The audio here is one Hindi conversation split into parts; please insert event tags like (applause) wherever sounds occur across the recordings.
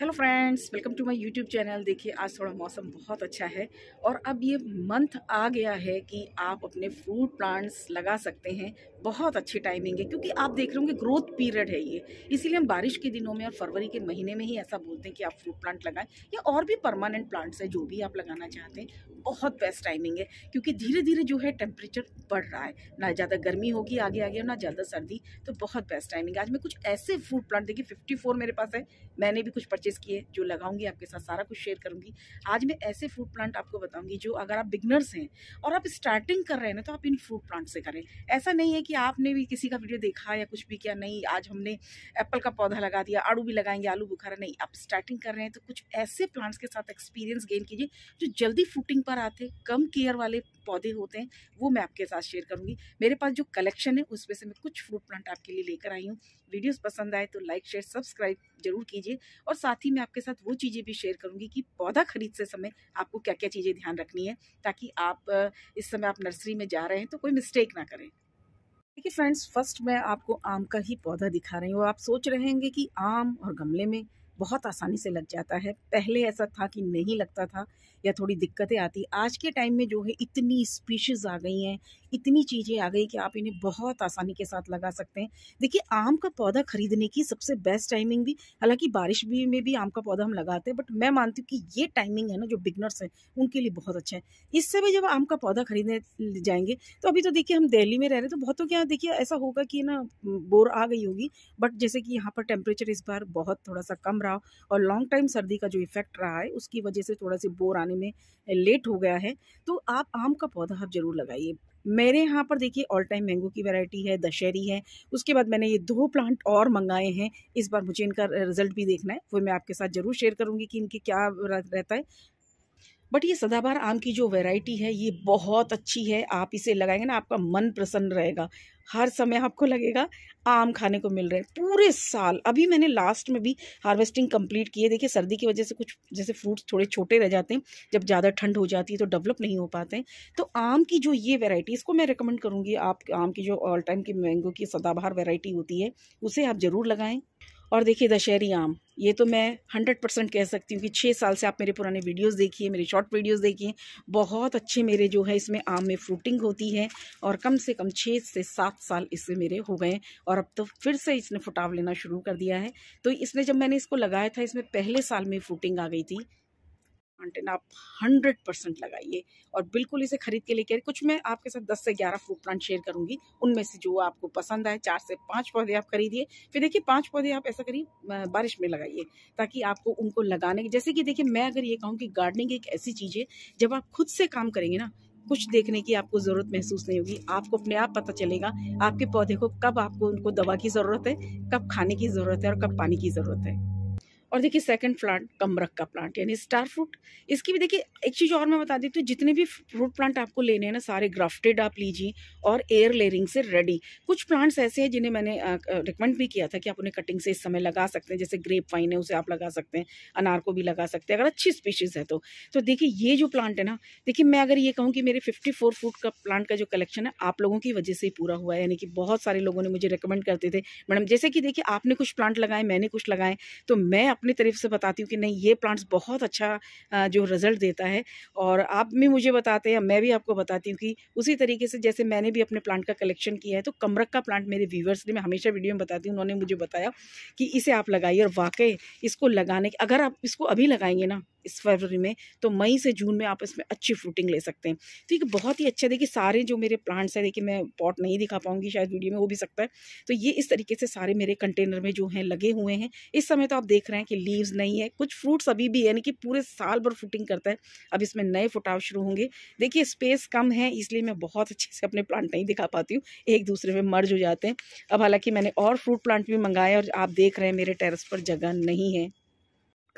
hello friends welcome to my YouTube channel देखिए आज थोड़ा मौसम बहुत अच्छा है और अब ये मंथ आ गया है कि आप अपने फ्रूट प्लांट्स लगा सकते हैं बहुत अच्छी टाइमिंग है क्योंकि आप देख रहे होंगे ग्रोथ पीरियड है ये इसीलिए हम बारिश के दिनों में और फरवरी के महीने में ही ऐसा बोलते हैं कि आप फ्रूट प्लांट लगाएं या और भी परमानेंट प्लांट्स हैं जो भी आप लगाना चाहते हैं बहुत बेस्ट टाइमिंग है क्योंकि धीरे धीरे जो है टेम्परेचर बढ़ रहा है ना ज़्यादा गर्मी होगी आगे आगे और ना ज़्यादा सर्दी तो बहुत बेस्ट टाइमिंग है आज मैं कुछ ऐसे फ्रूट प्लांट देखिए फिफ्टी मेरे पास है मैंने भी कुछ परचेज़ किए जो लगाऊंगी आपके साथ सारा कुछ शेयर करूंगी आज मैं ऐसे फ्रूट प्लांट आपको बताऊंगी जो अगर आप बिगनर्स हैं और आप स्टार्टिंग कर रहे हैं ना तो आप इन फ्रूट प्लांट से करें ऐसा नहीं है कि आपने भी किसी का वीडियो देखा या कुछ भी किया नहीं आज हमने एप्पल का पौधा लगा दिया आड़ू भी लगाएंगे आलू बुखारा नहीं आप स्टार्टिंग कर रहे हैं तो कुछ ऐसे प्लांट्स के साथ एक्सपीरियंस गेन कीजिए जो जल्दी फ्रूटिंग पर आते कम केयर वाले पौधे होते हैं वो मैं आपके साथ शेयर करूंगी मेरे पास जो कलेक्शन है उसमें से मैं कुछ फ्रूट प्लांट आपके लिए लेकर आई हूँ वीडियोस पसंद आए तो लाइक शेयर सब्सक्राइब जरूर कीजिए और साथ साथ ही मैं आपके साथ वो चीज़ें भी शेयर करूंगी कि पौधा खरीदते समय आपको क्या क्या चीज़ें ध्यान रखनी है ताकि आप इस समय आप नर्सरी में जा रहे हैं तो कोई मिस्टेक ना करें देखिए फ्रेंड्स फर्स्ट मैं आपको आम का ही पौधा दिखा रही हूँ आप सोच रहे होंगे कि आम और गमले में बहुत आसानी से लग जाता है पहले ऐसा था कि नहीं लगता था या थोड़ी दिक्कतें आती आज के टाइम में जो है इतनी स्पीशीज़ आ गई हैं इतनी चीज़ें आ गई कि आप इन्हें बहुत आसानी के साथ लगा सकते हैं देखिए आम का पौधा खरीदने की सबसे बेस्ट टाइमिंग भी हालांकि बारिश भी में भी आम का पौधा हम लगाते हैं बट मैं मानती हूँ कि ये टाइमिंग है ना जो बिगनर्स हैं उनके लिए बहुत अच्छा है इससे भी जब आम का पौधा खरीदने जाएंगे तो अभी तो देखिए हम दिल्ली में रह रहे तो बहुतों तो क्या देखिए ऐसा होगा कि ना बोर आ गई होगी बट जैसे कि यहाँ पर टेम्परेचर इस बार बहुत थोड़ा सा कम रहा और लॉन्ग टाइम सर्दी का जो इफेक्ट रहा है उसकी वजह से थोड़ा सी बोर आने में लेट हो गया है तो आप आम का पौधा आप ज़रूर लगाइए मेरे यहाँ पर देखिए ऑल टाइम मैंगो की वैरायटी है दशहरी है उसके बाद मैंने ये दो प्लांट और मंगाए हैं इस बार मुझे इनका रिजल्ट भी देखना है वो मैं आपके साथ ज़रूर शेयर करूँगी कि इनके क्या रहता है बट ये सदाबहार आम की जो वैरायटी है ये बहुत अच्छी है आप इसे लगाएंगे ना आपका मन प्रसन्न रहेगा हर समय आपको लगेगा आम खाने को मिल रहे हैं पूरे साल अभी मैंने लास्ट में भी हार्वेस्टिंग कंप्लीट की है देखिए सर्दी की वजह से कुछ जैसे फ्रूट्स थोड़े छोटे रह जाते हैं जब ज़्यादा ठंड हो जाती है तो डेवलप नहीं हो पाते हैं तो आम की जो ये वैरायटी इसको मैं रिकमेंड करूँगी आप आम की जो ऑल टाइम की मैंगो की सदाबहार वेराइटी होती है उसे आप ज़रूर लगाएँ और देखिए दशहरी आम ये तो मैं हंड्रेड परसेंट कह सकती हूँ कि छः साल से आप मेरे पुराने वीडियोस देखिए मेरे शॉर्ट वीडियोस देखिए बहुत अच्छे मेरे जो है इसमें आम में फ्रूटिंग होती है और कम से कम छः से सात साल इससे मेरे हो गए और अब तो फिर से इसने फुटाव लेना शुरू कर दिया है तो इसने जब मैंने इसको लगाया था इसमें पहले साल में फ्रूटिंग आ गई थी प्लांटेन आप 100 परसेंट लगाइए और बिल्कुल इसे खरीद के लेकर कुछ मैं आपके साथ 10 से 11 फ्रूट प्लांट शेयर करूंगी उनमें से जो आपको पसंद आए चार से पांच पौधे आप खरीदिए फिर देखिए पांच पौधे आप ऐसा करिए बारिश में लगाइए ताकि आपको उनको लगाने के जैसे कि देखिए मैं अगर ये कहूँ कि गार्डनिंग एक ऐसी चीज़ है जब आप खुद से काम करेंगे ना कुछ देखने की आपको ज़रूरत महसूस नहीं होगी आपको अपने आप पता चलेगा आपके पौधे को कब आपको उनको दवा की ज़रूरत है कब खाने की ज़रूरत है और कब पानी की ज़रूरत है और देखिए सेकंड प्लांट कमरक का प्लांट यानी स्टार फ्रूट इसकी भी देखिए एक चीज़ और मैं बता देती हूँ जितने भी फ्रूट प्लांट आपको लेने हैं ना सारे ग्राफ्टेड आप लीजिए और एयर लेयरिंग से रेडी कुछ प्लांट्स ऐसे हैं जिन्हें मैंने रिकमेंड भी किया था कि आप उन्हें कटिंग से इस समय लगा सकते हैं जैसे ग्रेप वाइन है उसे आप लगा सकते हैं अनार को भी लगा सकते हैं अगर अच्छी स्पीशीज़ है तो, तो देखिए ये जो प्लांट है ना देखिए मैं अगर ये कहूँ कि मेरे फिफ्टी फूट का प्लांट का जो कलेक्शन है आप लोगों की वजह से ही पूरा हुआ है यानी कि बहुत सारे लोगों ने मुझे रिकमेंड करते थे मैडम जैसे कि देखिए आपने कुछ प्लांट लगाए मैंने कुछ लगाए तो मैं अपने अपनी तरफ से बताती हूँ कि नहीं ये प्लांट्स बहुत अच्छा जो रिज़ल्ट देता है और आप भी मुझे बताते हैं मैं भी आपको बताती हूँ कि उसी तरीके से जैसे मैंने भी अपने प्लांट का कलेक्शन किया है तो कमरक का प्लांट मेरे व्यूवर्स ने मैं हमेशा वीडियो में बताती हूँ उन्होंने मुझे बताया कि इसे आप लगाइए और वाकई इसको लगाने अगर आप इसको अभी लगाएंगे ना इस फरवरी में तो मई से जून में आप इसमें अच्छी फ्रूटिंग ले सकते हैं तो ये बहुत ही अच्छा देखिए सारे जो मेरे प्लांट्स हैं देखिए मैं पॉट नहीं दिखा पाऊंगी शायद वीडियो में हो भी सकता है तो ये इस तरीके से सारे मेरे कंटेनर में जो हैं लगे हुए हैं इस समय तो आप देख रहे हैं कि लीव्स नहीं है कुछ फ्रूट्स अभी भी यानी कि पूरे साल भर फ्रूटिंग करता है अब इसमें नए फुटाव शुरू होंगे देखिए स्पेस कम है इसलिए मैं बहुत अच्छे से अपने प्लांट नहीं दिखा पाती हूँ एक दूसरे में मर्ज हो जाते हैं अब हालांकि मैंने और फ्रूट प्लांट भी मंगाए और आप देख रहे हैं मेरे टेरस पर जगह नहीं है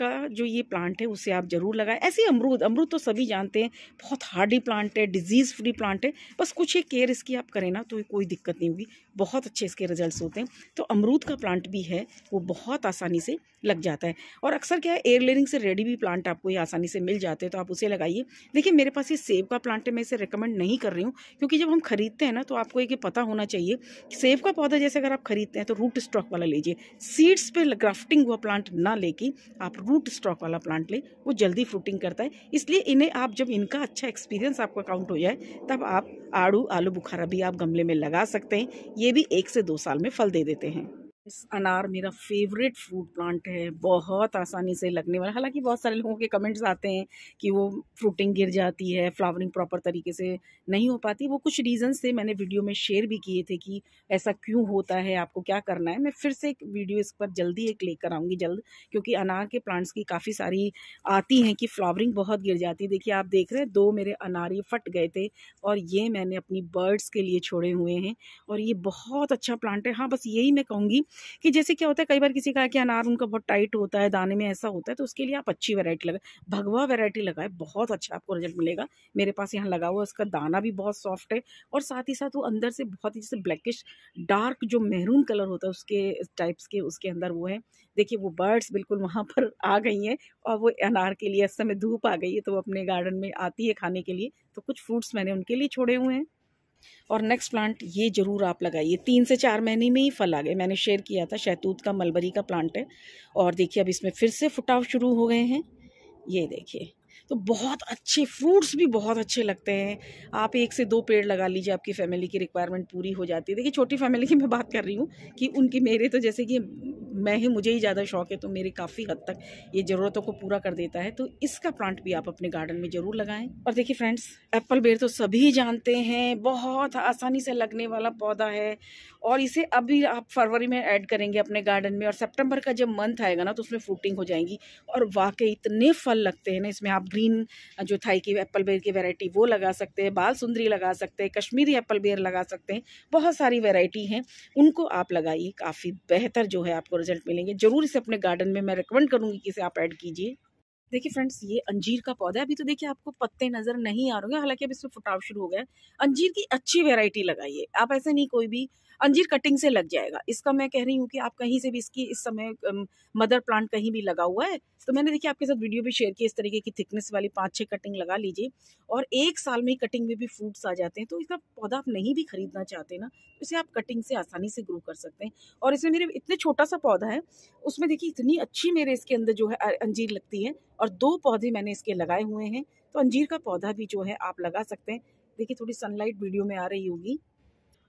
का जो ये प्लांट है उसे आप ज़रूर लगाएं ऐसे अमरूद अमरूद तो सभी जानते हैं बहुत हार्डी प्लांट है डिजीज़ फ्री प्लांट है बस कुछ ही केयर इसकी आप करें ना तो कोई दिक्कत नहीं होगी बहुत अच्छे इसके रिजल्ट होते हैं तो अमरूद का प्लांट भी है वो बहुत आसानी से लग जाता है और अक्सर क्या है एयर लेरिंग से रेडी भी प्लांट आपको ये आसानी से मिल जाते हैं तो आप उसे लगाइए देखिए मेरे पास ये सेब का प्लांट है मैं इसे रिकमेंड नहीं कर रही हूँ क्योंकि जब हम खरीदते हैं ना तो आपको एक पता होना चाहिए कि सेब का पौधा जैसे अगर आप खरीदते हैं तो रूट स्टॉक वाला लीजिए सीड्स पर ग्राफ्टिंग हुआ प्लांट ना लेके आप रूट स्टॉक वाला प्लांट लें वो जल्दी फ्रूटिंग करता है इसलिए इन्हें आप जब इनका अच्छा एक्सपीरियंस आपका काउंट हो जाए तब आप आड़ू आलू बुखारा भी आप गमले में लगा सकते हैं ये भी एक से दो साल में फल दे देते हैं इस अनार मेरा फेवरेट फ्रूट प्लांट है बहुत आसानी से लगने वाला हालांकि बहुत सारे लोगों के कमेंट्स आते हैं कि वो फ्रूटिंग गिर जाती है फ्लावरिंग प्रॉपर तरीके से नहीं हो पाती वो कुछ रीज़न से मैंने वीडियो में शेयर भी किए थे कि ऐसा क्यों होता है आपको क्या करना है मैं फिर से एक वीडियो इस पर जल्दी एक लेकर आऊँगी जल्द क्योंकि अनार के प्लांट्स की काफ़ी सारी आती हैं कि फ्लावरिंग बहुत गिर जाती है देखिए आप देख रहे हैं दो मेरे अनार ये फट गए थे और ये मैंने अपनी बर्ड्स के लिए छोड़े हुए हैं और ये बहुत अच्छा प्लांट है हाँ बस यही मैं कहूँगी कि जैसे क्या होता है कई बार किसी का कि अनार उनका बहुत टाइट होता है दाने में ऐसा होता है तो उसके लिए आप अच्छी वैरायटी लगाए भगवा वैरायटी लगाए बहुत अच्छा आपको रिजल्ट मिलेगा मेरे पास यहाँ लगा हुआ है उसका दाना भी बहुत सॉफ्ट है और साथ ही साथ वो अंदर से बहुत ही जैसे ब्लैकिश डार्क जो मेहरून कलर होता है उसके टाइप्स के उसके अंदर वो है देखिए वो बर्ड्स बिल्कुल वहाँ पर आ गई हैं और वो अनार के लिए इस समय धूप आ गई है तो वो अपने गार्डन में आती है खाने के लिए तो कुछ फ्रूट्स मैंने उनके लिए छोड़े हुए हैं और नेक्स्ट प्लांट ये ज़रूर आप लगाइए तीन से चार महीने में ही फल आ गए मैंने शेयर किया था शहतूत का मलबरी का प्लांट है और देखिए अब इसमें फिर से फुटाव शुरू हो गए हैं ये देखिए तो बहुत अच्छे फ्रूट्स भी बहुत अच्छे लगते हैं आप एक से दो पेड़ लगा लीजिए आपकी फैमिली की रिक्वायरमेंट पूरी हो जाती है देखिए छोटी फैमिली की (laughs) मैं बात कर रही हूँ कि उनकी मेरे तो जैसे कि मैं ही मुझे ही ज़्यादा शौक है तो मेरे काफ़ी हद तक ये ज़रूरतों को पूरा कर देता है तो इसका प्लांट भी आप अपने गार्डन में ज़रूर लगाएं और देखिए फ्रेंड्स एप्पल बेर तो सभी जानते हैं बहुत आसानी से लगने वाला पौधा है और इसे अभी आप फरवरी में ऐड करेंगे अपने गार्डन में और सितंबर का जब मंथ आएगा ना तो उसमें फ्रूटिंग हो जाएंगी और वाकई इतने फल लगते हैं ना इसमें आप ग्रीन जो थाई की एप्पल बेर की वेराइटी वो लगा सकते हैं बाल सुंदरी लगा सकते हैं कश्मीरी एप्पल बेर लगा सकते हैं बहुत सारी वेराइटी हैं उनको आप लगाइए काफ़ी बेहतर जो है आपको रिजल्ट मिलेंगे ज़रूर इसे अपने गार्डन में मैं रिकमेंड करूँगी कि इसे आप ऐड कीजिए देखिए फ्रेंड्स ये अंजीर का पौधा है अभी तो देखिए आपको पत्ते नजर नहीं आ रहे हैं हालांकि अब इसमें फुटाव शुरू हो गया है अंजीर की अच्छी वेराइटी लगाइए आप ऐसे नहीं कोई भी अंजीर कटिंग से लग जाएगा इसका मैं कह रही हूँ कि आप कहीं से भी इसकी इस समय मदर प्लांट कहीं भी लगा हुआ है तो मैंने देखिए आपके साथ वीडियो भी शेयर की इस तरीके की थिकनेस वाली पाँच छः कटिंग लगा लीजिए और एक साल में ही कटिंग में भी फ्रूट्स आ जाते हैं तो इसका पौधा आप नहीं भी खरीदना चाहते ना तो इसे आप कटिंग से आसानी से ग्रो कर सकते हैं और इसमें मेरे इतने छोटा सा पौधा है उसमें देखिए इतनी अच्छी मेरे इसके अंदर जो है अंजीर लगती है और दो पौधे मैंने इसके लगाए हुए हैं तो अंजीर का पौधा भी जो है आप लगा सकते हैं देखिए थोड़ी सनलाइट वीडियो में आ रही होगी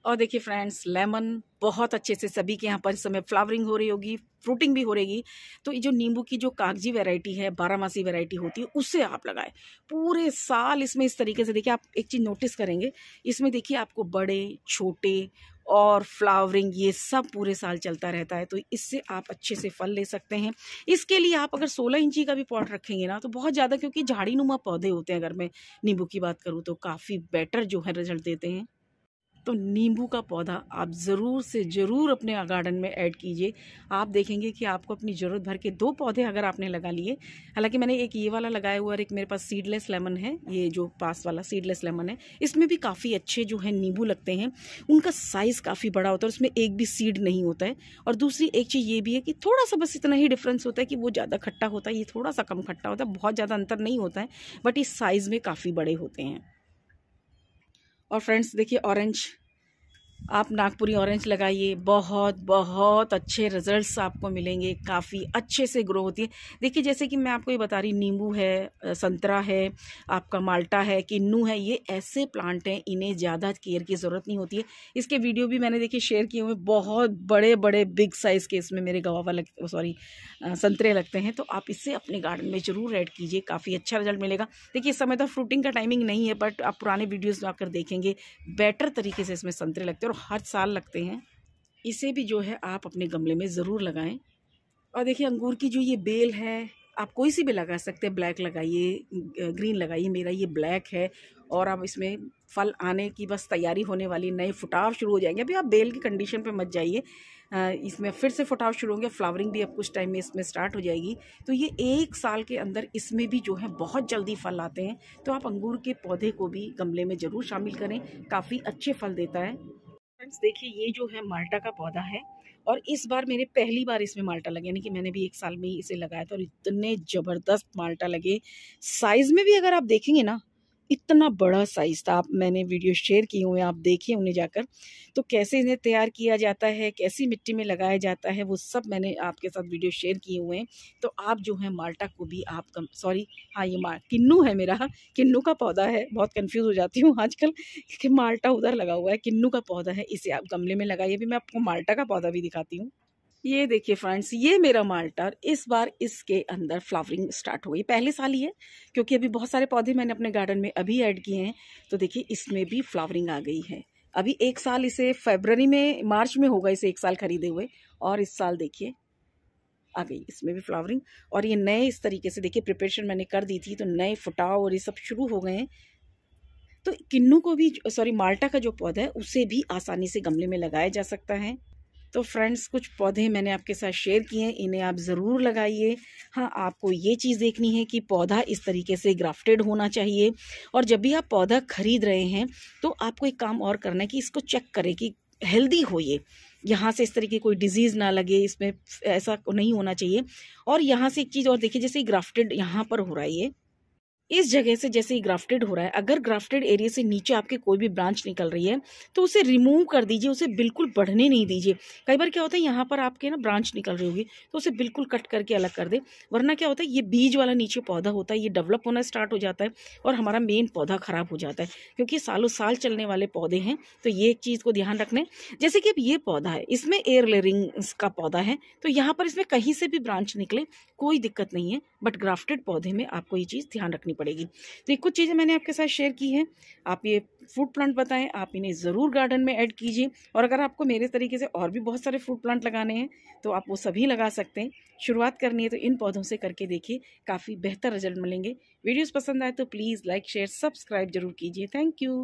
और देखिए फ्रेंड्स लेमन बहुत अच्छे से सभी के यहाँ पर इस समय फ्लावरिंग हो रही होगी फ्रूटिंग भी हो रहेगी तो ये जो नींबू की जो कागजी वैरायटी है बारामासी वैरायटी होती है उससे आप लगाएं पूरे साल इसमें इस तरीके से देखिए आप एक चीज़ नोटिस करेंगे इसमें देखिए आपको बड़े छोटे और फ्लावरिंग ये सब पूरे साल चलता रहता है तो इससे आप अच्छे से फल ले सकते हैं इसके लिए आप अगर 16 इंची का भी पॉट रखेंगे ना तो बहुत ज़्यादा क्योंकि झाड़ी नुमा पौधे होते हैं अगर मैं नींबू की बात करूँ तो काफ़ी बेटर जो है रिजल्ट देते हैं तो नींबू का पौधा आप ज़रूर से ज़रूर अपने गार्डन में ऐड कीजिए आप देखेंगे कि आपको अपनी ज़रूरत भर के दो पौधे अगर आपने लगा लिए हालांकि मैंने एक ये वाला लगाया हुआ और एक मेरे पास सीडलेस लेमन है ये जो पास वाला सीडलेस लेमन है इसमें भी काफ़ी अच्छे जो है नींबू लगते हैं उनका साइज़ काफ़ी बड़ा होता है उसमें एक भी सीड नहीं होता है और दूसरी एक चीज़ ये भी है कि थोड़ा सा बस इतना ही डिफरेंस होता है कि वो ज़्यादा खट्टा होता है ये थोड़ा सा कम खट्टा होता है बहुत ज़्यादा अंतर नहीं होता है बट इस साइज़ में काफ़ी बड़े होते हैं और फ्रेंड्स देखिए ऑरेंज आप नागपुरी ऑरेंज लगाइए बहुत बहुत अच्छे रिजल्ट्स आपको मिलेंगे काफ़ी अच्छे से ग्रो होती है देखिए जैसे कि मैं आपको ये बता रही नींबू है संतरा है आपका माल्टा है किन्नू है ये ऐसे प्लांट हैं इन्हें ज़्यादा केयर की ज़रूरत नहीं होती है इसके वीडियो भी मैंने देखिए शेयर किए हुए बहुत बड़े बड़े बिग साइज़ के इसमें मेरे गवावा लग सॉरी संतरे लगते हैं तो आप इससे अपने गार्डन में ज़रूर ऐड कीजिए काफ़ी अच्छा रिजल्ट मिलेगा देखिए इस समय तो फ्रूटिंग का टाइमिंग नहीं है बट आप पुराने वीडियोज़ में आकर देखेंगे बेटर तरीके से इसमें संतरे लगते हैं करो हर साल लगते हैं इसे भी जो है आप अपने गमले में ज़रूर लगाएं और देखिए अंगूर की जो ये बेल है आप कोई सी भी लगा सकते हैं ब्लैक लगाइए ग्रीन लगाइए मेरा ये ब्लैक है और अब इसमें फल आने की बस तैयारी होने वाली नए फुटाव शुरू हो जाएंगे अभी आप बेल की कंडीशन पे मत जाइए इसमें फिर से फुटाव शुरू होंगे फ्लावरिंग भी अब कुछ टाइम में इसमें स्टार्ट हो जाएगी तो ये एक साल के अंदर इसमें भी जो है बहुत जल्दी फल आते हैं तो आप अंगूर के पौधे को भी गमले में ज़रूर शामिल करें काफ़ी अच्छे फल देता है फ्रेंड्स देखिए ये जो है माल्टा का पौधा है और इस बार मेरे पहली बार इसमें माल्टा लगे यानी कि मैंने भी एक साल में ही इसे लगाया था और इतने ज़बरदस्त माल्टा लगे साइज़ में भी अगर आप देखेंगे ना इतना बड़ा साइज़ था आप मैंने वीडियो शेयर किए हुए आप देखिए उन्हें जाकर तो कैसे इन्हें तैयार किया जाता है कैसी मिट्टी में लगाया जाता है वो सब मैंने आपके साथ वीडियो शेयर किए हुए हैं तो आप जो है माल्टा को भी आप कम सॉरी हाँ ये मार किन्नू है मेरा किन्नू का पौधा है बहुत कन्फ्यूज़ हो जाती हूँ आजकल कि माल्टा उधर लगा हुआ है किन्नू का पौधा है इसे आप गमले में लगाइए भी मैं आपको माल्टा का पौधा भी दिखाती हूँ ये देखिए फ्रेंड्स ये मेरा माल्टर इस बार इसके अंदर फ्लावरिंग स्टार्ट हो गई पहले साल ही है क्योंकि अभी बहुत सारे पौधे मैंने अपने गार्डन में अभी ऐड किए हैं तो देखिए इसमें भी फ्लावरिंग आ गई है अभी एक साल इसे फेबररी में मार्च में होगा इसे एक साल खरीदे हुए और इस साल देखिए आ गई इसमें भी फ्लावरिंग और ये नए इस तरीके से देखिए प्रिपरेशन मैंने कर दी थी तो नए फुटाव और ये सब शुरू हो गए हैं तो किन्नू को भी सॉरी माल्टा का जो पौधा है उसे भी आसानी से गमले में लगाया जा सकता है तो फ्रेंड्स कुछ पौधे मैंने आपके साथ शेयर किए हैं इन्हें आप ज़रूर लगाइए हाँ आपको ये चीज़ देखनी है कि पौधा इस तरीके से ग्राफ्टेड होना चाहिए और जब भी आप पौधा खरीद रहे हैं तो आपको एक काम और करना है कि इसको चेक करें कि हेल्दी हो ये यहाँ से इस तरीके कोई डिजीज़ ना लगे इसमें ऐसा नहीं होना चाहिए और यहाँ से एक चीज़ और देखिए जैसे ग्राफ्टेड यहाँ पर हो रहा है ये इस जगह से जैसे ही ग्राफ्टेड हो रहा है अगर ग्राफ्टेड एरिया से नीचे आपके कोई भी ब्रांच निकल रही है तो उसे रिमूव कर दीजिए उसे बिल्कुल बढ़ने नहीं दीजिए कई बार क्या होता है यहाँ पर आपके ना ब्रांच निकल रही होगी तो उसे बिल्कुल कट करके अलग कर दे वरना क्या होता है ये बीज वाला नीचे पौधा होता है ये डेवलप होना स्टार्ट हो जाता है और हमारा मेन पौधा ख़राब हो जाता है क्योंकि सालों साल चलने वाले पौधे हैं तो ये एक चीज़ को ध्यान रखने जैसे कि अब ये पौधा है इसमें एयर लेरिंग का पौधा है तो यहाँ पर इसमें कहीं से भी ब्रांच निकले कोई दिक्कत नहीं है बट ग्राफ्टेड पौधे में आपको ये चीज़ ध्यान रखनी पड़ेगी तो ये कुछ चीज़ें मैंने आपके साथ शेयर की है आप ये फ्रूट प्लांट बताएं आप इन्हें ज़रूर गार्डन में ऐड कीजिए और अगर आपको मेरे तरीके से और भी बहुत सारे फ्रूट प्लांट लगाने हैं तो आप वो सभी लगा सकते हैं शुरुआत करनी है तो इन पौधों से करके देखिए काफ़ी बेहतर रिजल्ट मिलेंगे वीडियोज़ पसंद आए तो प्लीज़ लाइक शेयर सब्सक्राइब जरूर कीजिए थैंक यू